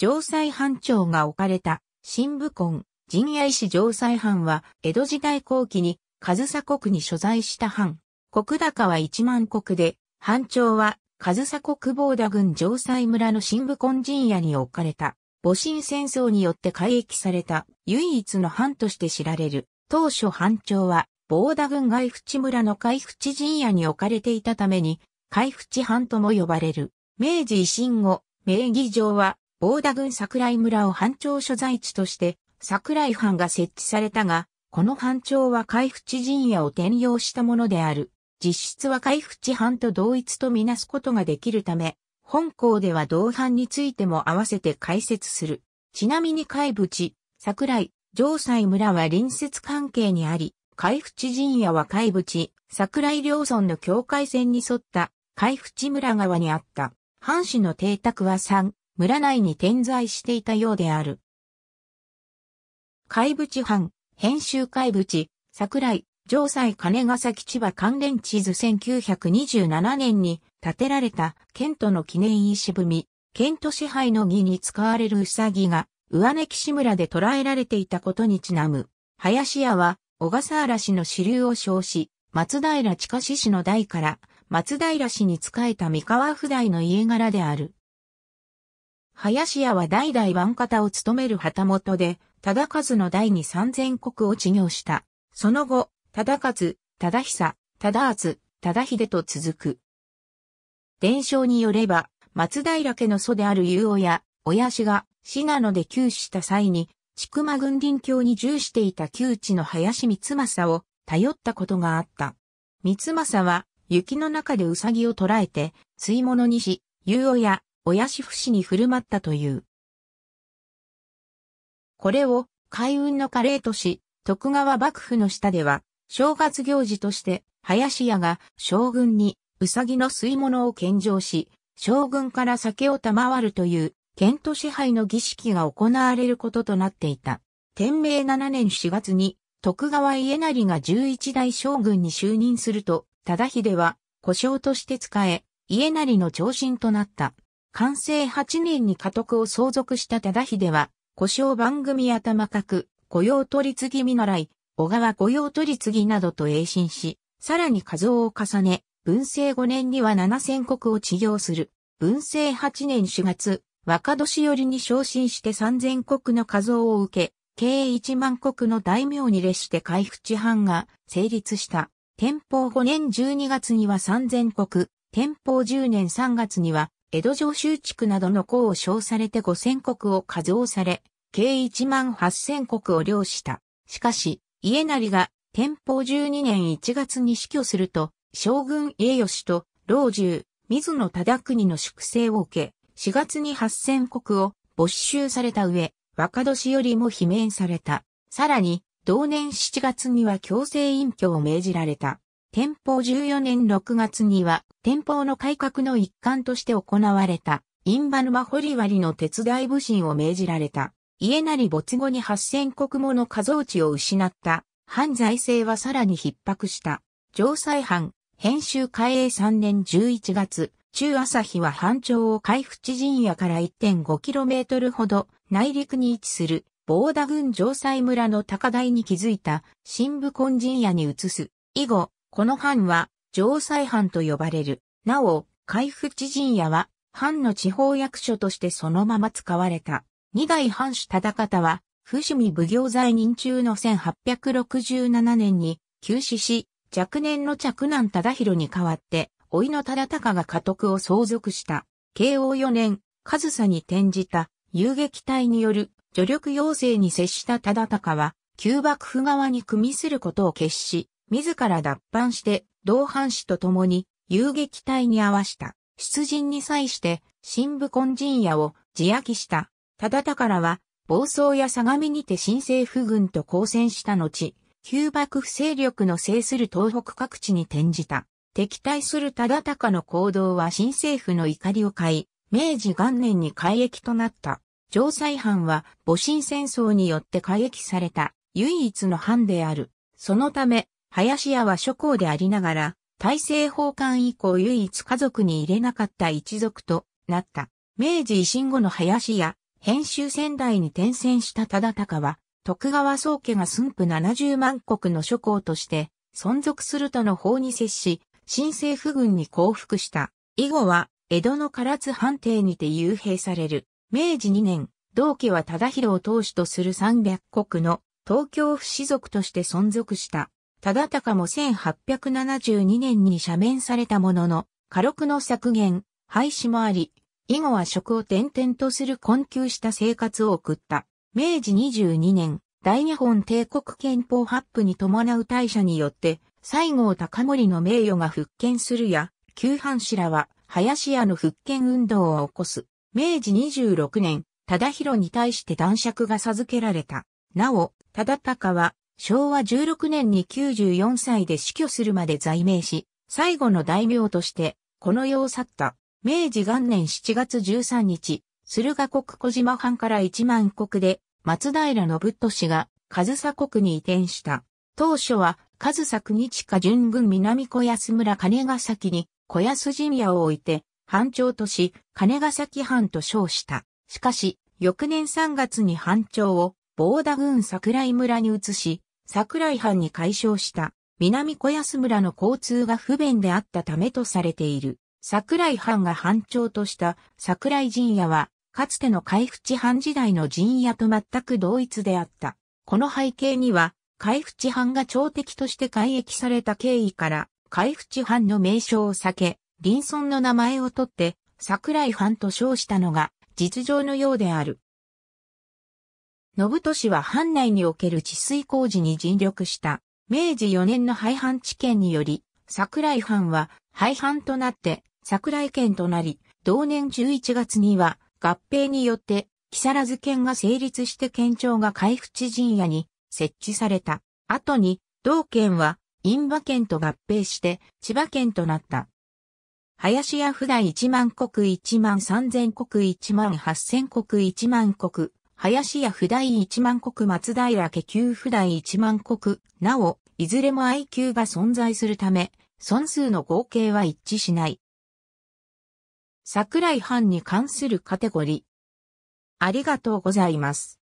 城西藩庁が置かれた新武根、陣屋石城西藩は、江戸時代後期に、上総国に所在した藩。国高は一万国で、藩庁は、上総国防田郡城西村の新武根陣屋に置かれた。戊辰戦争によって改役された唯一の藩として知られる。当初藩庁は、防田郡外淵村の海淵陣屋に置かれていたために、海淵藩とも呼ばれる。明治維新後、名義上は大田郡桜井村を藩庁所在地として、桜井藩が設置されたが、この藩庁は海淵知陣屋を転用したものである。実質は海淵藩と同一とみなすことができるため、本校では同藩についても合わせて解説する。ちなみに海部桜井、城西村は隣接関係にあり、海淵知陣屋は海部桜井両村の境界線に沿った海淵村側にあった。藩士の邸宅は三、村内に点在していたようである。海部藩、編集海部桜井、城西金ヶ崎千葉関連地図1927年に建てられた県トの記念石踏み、県と支配の儀に使われるうさぎが上根岸村で捕らえられていたことにちなむ。林家は小笠原氏の支流を称し、松平近志氏の代から松平氏に仕えた三河不代の家柄である。林家は代々番方を務める旗本で、忠和の代に三千国を治業した。その後、忠和、忠久、忠厚、忠秀と続く。伝承によれば、松平家の祖である雄親、親氏が、信濃で急死した際に、千曲軍林教に従していた旧地の林光政を頼ったことがあった。光政は、雪の中でウサギを捕らえて、追物にし、雄親、親し不死に振る舞ったという。これを海運のカレーとし、徳川幕府の下では、正月行事として、林家が将軍にうさぎの吸い物を献上し、将軍から酒を賜るという、県都支配の儀式が行われることとなっていた。天明7年4月に、徳川家成が11代将軍に就任すると、忠秀は、故障として使え、家成の長身となった。完成8年に家督を相続した忠秀は、故障番組頭角、御用取次見習い、小川御用取次などと栄進し、さらに数を重ね、文政5年には7000国を治療する。文政8年4月、若年寄りに昇進して3000国の数を受け、計1万国の大名に列して回復地藩が成立した。天保5年12月には3000国、天保10年3月には江戸城州地区などの功を称されて五千国を加増され、計一万八千国を領した。しかし、家成が天保十二年一月に死去すると、将軍家吉と老中、水野忠国の粛清を受け、四月に八千国を没収された上、若年よりも罷免された。さらに、同年7月には強制隠居を命じられた。天保14年6月には、天保の改革の一環として行われた、インバ沼堀割の手伝い武神を命じられた。家なり没後に8000国もの数落ちを失った。反財政はさらに逼迫した。城西藩、編集開営3年11月、中朝日は藩庁を海知陣屋から 1.5km ほど内陸に位置する、防田郡城西村の高台に築いた、新武根陣屋に移す。以後、この藩は、城西藩と呼ばれる。なお、海府知人屋は、藩の地方役所としてそのまま使われた。二代藩主忠方は、伏見奉行在任中の1867年に、急死し、若年の嫡男忠弘に代わって、老いの忠隆が家督を相続した。慶応四年、上総に転じた遊撃隊による助力要請に接した忠隆は、旧幕府側に組みすることを決し、自ら脱藩して同藩士と共に遊撃隊に合わした出陣に際して新武根陣屋を自焼きした。忠らは暴走や相模にて新政府軍と交戦した後、旧幕府勢力の制する東北各地に転じた。敵対する忠敬の行動は新政府の怒りを買い、明治元年に改役となった。城西藩は戊辰戦争によって改役された唯一の藩である。そのため、林家は諸侯でありながら、大政奉還以降唯一家族に入れなかった一族となった。明治維新後の林家、編集仙台に転戦した忠孝は、徳川宗家が寸府70万国の諸侯として存続するとの法に接し、新政府軍に降伏した。以後は、江戸の唐津藩邸にて幽閉される。明治2年、同家は忠広を当主とする300国の東京不士族として存続した。忠敬も1872年に赦免されたものの、過力の削減、廃止もあり、以後は職を転々とする困窮した生活を送った。明治22年、大日本帝国憲法発布に伴う大社によって、西郷隆盛の名誉が復権するや、旧藩士らは、林家の復権運動を起こす。明治26年、忠広に対して男爵が授けられた。なお、忠敬は、昭和16年に94歳で死去するまで在名し、最後の大名として、この世を去った、明治元年7月13日、駿河国小島藩から一万国で、松平信俊が、上総国に移転した。当初は、上総国下順軍南小安村金ヶ崎に、小安陣屋を置いて、藩長とし、金ヶ崎藩と称した。しかし、翌年3月に藩長を、防田郡桜井村に移し、桜井藩に解消した南小安村の交通が不便であったためとされている。桜井藩が藩長とした桜井陣屋は、かつての海淵藩時代の陣屋と全く同一であった。この背景には、海淵藩が朝敵として改易された経緯から、海淵藩の名称を避け、林村の名前を取って、桜井藩と称したのが実情のようである。信利は藩内における治水工事に尽力した。明治4年の廃藩置県により、桜井藩は廃藩となって桜井県となり、同年11月には合併によって木更津県が成立して県庁が海府知陣屋に設置された。後に同県は印馬県と合併して千葉県となった。林家普段1万国1万3000国1万8000国1万国林家不第一万国松平家旧不第一万国、なお、いずれも I q が存在するため、損数の合計は一致しない。桜井藩に関するカテゴリー。ありがとうございます。